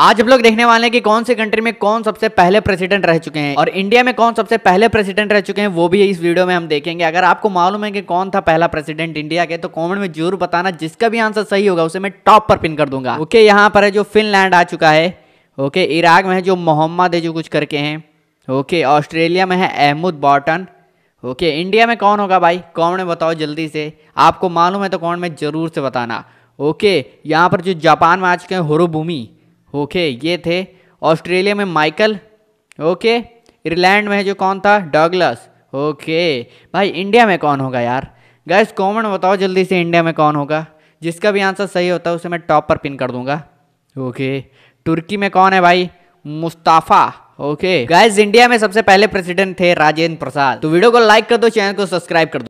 आज हम लोग देखने वाले हैं कि कौन से कंट्री में कौन सबसे पहले प्रेसिडेंट रह चुके हैं और इंडिया में कौन सबसे पहले प्रेसिडेंट रह चुके हैं वो भी इस वीडियो में हम देखेंगे अगर आपको मालूम है कि कौन था पहला प्रेसिडेंट इंडिया के तो कमेंट में जरूर बताना जिसका भी आंसर सही होगा उसे मैं टॉप पर पिन कर दूंगा ओके यहाँ पर है जो फिनलैंड आ चुका है ओके इराक में है जो मोहम्मद है जो कुछ करके हैं ओके ऑस्ट्रेलिया में है अहमद बॉटन ओके इंडिया में कौन होगा भाई कौन में बताओ जल्दी से आपको मालूम है तो कौन में जरूर से बताना ओके यहाँ पर जो जापान में आ चुके हैं हुरुभूमि ओके ये थे ऑस्ट्रेलिया में माइकल ओके इरलैंड में जो कौन था डॉगलस ओके भाई इंडिया में कौन होगा यार गैस कॉमन बताओ जल्दी से इंडिया में कौन होगा जिसका भी आंसर सही होता है उसे मैं टॉप पर पिन कर दूंगा ओके तुर्की में कौन है भाई मुस्ताफा ओके गाइस इंडिया में सबसे पहले प्रेसिडेंट थे राजेंद्र प्रसाद तो वीडियो को लाइक कर दो चैनल को सब्सक्राइब कर दो